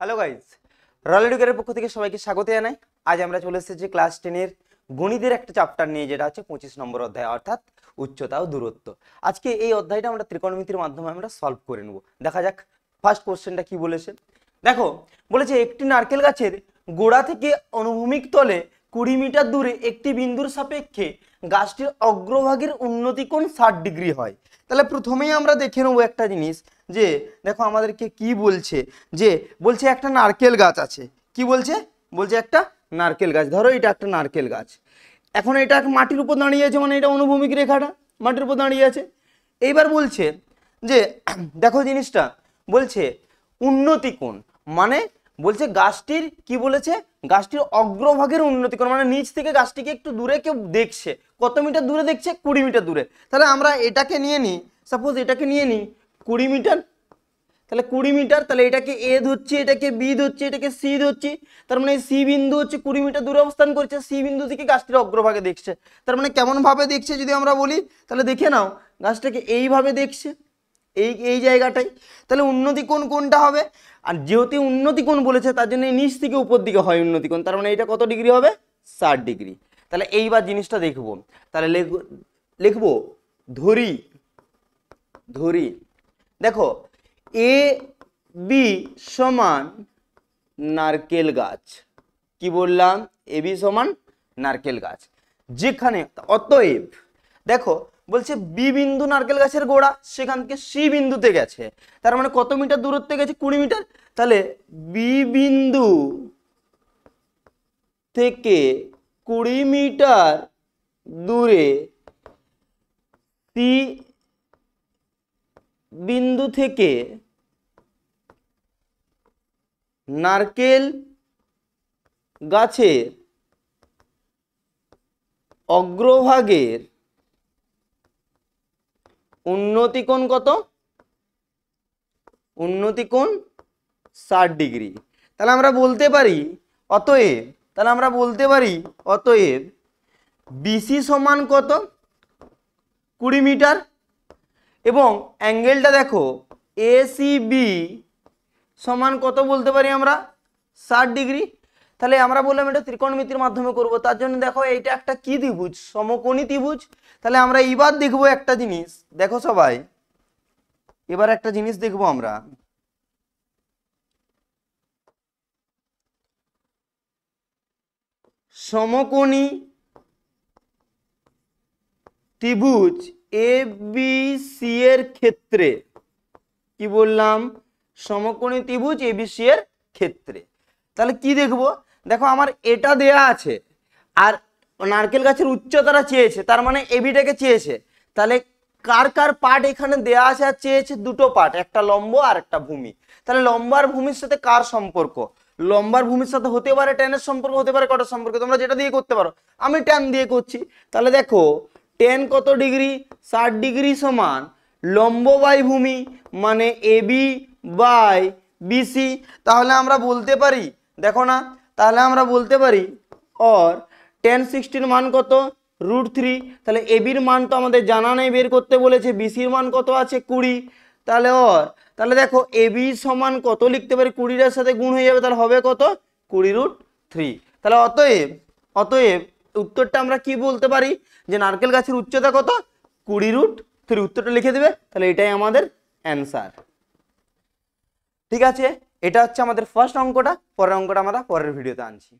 hello guys royal এডুকের পক্ষ থেকে সবাইকে স্বাগত জানাই আজ আমরা চলে এসেছি ক্লাস টেনের গণিতের একটা চ্যাপ্টার নিয়ে যেটা হচ্ছে পঁচিশ নম্বর অধ্যায় অর্থাৎ উচ্চতা ও দূরত্ব আজকে এই অধ্যায়টা আমরা ত্রিকোণমিতির মাধ্যমে আমরা সলভ করে নেব দেখা যাক ফার্স্ট কোশ্চেনটা কি বলেছে দেখো বলেছে একটি নারকেল গাছের গোড়া থেকে অনুভূমিক তলে কুড়ি মিটার দূরে একটি বিন্দুর সাপেক্ষে গাছটির অগ্রভাগের উন্নতি কোণ ষাট ডিগ্রি হয় তাহলে প্রথমেই আমরা দেখে নেবো একটা জিনিস যে দেখো আমাদেরকে কি বলছে যে বলছে একটা নারকেল গাছ আছে কি বলছে বলছে একটা নারকেল গাছ ধরো এটা একটা নারকেল গাছ এখন এটা মাটির উপর দাঁড়িয়ে আছে মানে এটা অনুভূমিক রেখাটা মাটির উপর দাঁড়িয়ে আছে এইবার বলছে যে দেখো জিনিসটা বলছে উন্নতি কোণ মানে বলছে গাছটির কি বলেছে গাছটির অগ্রভাগের উন্নতি কোণ মানে নিচ থেকে গাছটিকে একটু দূরে কেউ দেখছে কত মিটার দূরে দেখছে কুড়ি মিটার দূরে তাহলে আমরা এটাকে নিয়ে নিই সাপোজ এটাকে নিয়ে নিই কুড়ি মিটার তাহলে কুড়ি মিটার তাহলে এটাকে এ ধরছি এটাকে বি ধরছি এটাকে সি ধরছি তার মানে সি বিন্দু হচ্ছে কুড়ি মিটার দূরে অবস্থান করছে সি বিন্দু থেকে গাছটির অগ্রভাগে দেখছে তার মানে কেমনভাবে দেখছে যদি আমরা বলি তাহলে দেখে নাও গাছটাকে এইভাবে দেখছে এই এই জায়গাটাই তাহলে উন্নতি কোন কোনটা হবে আর যেহেতু উন্নতি কোন বলেছে তার জন্য নিচ থেকে উপর দিকে হয় উন্নতি কোন তার মানে এটা কত ডিগ্রি হবে ষাট ডিগ্রি তাহলে এইবার জিনিসটা দেখব তাহলে লিখবো ধরি ধরি দেখো এ বি সমান নারকেল গাছ কি বললাম এ বি সমান নারকেল গাছ যেখানে অতএব দেখো বলছে বি বিন্দু নারকেল গাছের গোড়া সেখান থেকে সি বিন্দুতে গেছে তার মানে কত মিটার দূরত্বে গেছে কুড়ি মিটার তাহলে বি বিন্দু থেকে কুড়ি মিটার দূরে সি বিন্দু থেকে নারকেল গাছের অগ্রভাগের উন্নতি কোণ কত উন্নতি কোণ ষাট ডিগ্রি তাহলে আমরা বলতে পারি অতএব তাহলে আমরা বলতে পারি অতএব বিসি সমান কত কুড়ি মিটার এবং অ্যাঙ্গেলটা দেখো এসিবি সমান কত বলতে পারি আমরা ষাট ডিগ্রি তাহলে আমরা বললাম এটা ত্রিকোণমিতির মাধ্যমে করব তার জন্য দেখো এইটা একটা কি ত্রিভুজ সমকোণী ত্রিভুজ তাহলে আমরা এবার দেখব একটা জিনিস দেখো সবাই এবার একটা জিনিস দেখব আমরা সমকোণী ত্রিভুজ এ বি সি এর ক্ষেত্রে কি বললাম সমকোণী ত্রিভুজ এ বি সি এর ক্ষেত্রে তাহলে কি দেখব দেখো আমার এটা দেয়া আছে আর নারকেল গাছের উচ্চতাটা চেয়েছে তার মানে এবিটাকে চেয়েছে তাহলে কার কার পার্ট এখানে দেয়া আছে আর চেয়েছে দুটো পার্ট একটা লম্ব আর একটা ভূমি তাহলে লম্বার ভূমির সাথে কার সম্পর্ক লম্বার ভূমির সাথে হতে পারে ট্যানের সম্পর্ক হতে পারে কটার সম্পর্ক তোমরা যেটা দিয়ে করতে পারো আমি ট্যান দিয়ে করছি তাহলে দেখো টেন কত ডিগ্রি ষাট ডিগ্রি সমান লম্ব মানে বাই ভূমি মানে এবি বাই বিসি তাহলে আমরা বলতে পারি দেখো না তাহলে আমরা বলতে পারি অর টেন সিক্সটির মান কত রুট থ্রি তাহলে এবির মান তো আমাদের জানা নেই বের করতে বলেছে বিসির মান কত আছে কুড়ি তাহলে অর তাহলে দেখো এবি সমান কত লিখতে পারি কুড়িটার সাথে গুণ হয়ে যাবে তাহলে হবে কত কুড়ি রুট থ্রি তাহলে অতএব অতএব উত্তরটা আমরা কি বলতে পারি যে নারকেল গাছের উচ্চতা কত কুড়ি রুট থ্রি উত্তরটা লিখে দেবে তাহলে এটাই আমাদের অ্যান্সার ঠিক আছে এটা হচ্ছে আমাদের ফার্স্ট অঙ্কটা পরের অঙ্কটা আমরা পরের ভিডিওতে আনছি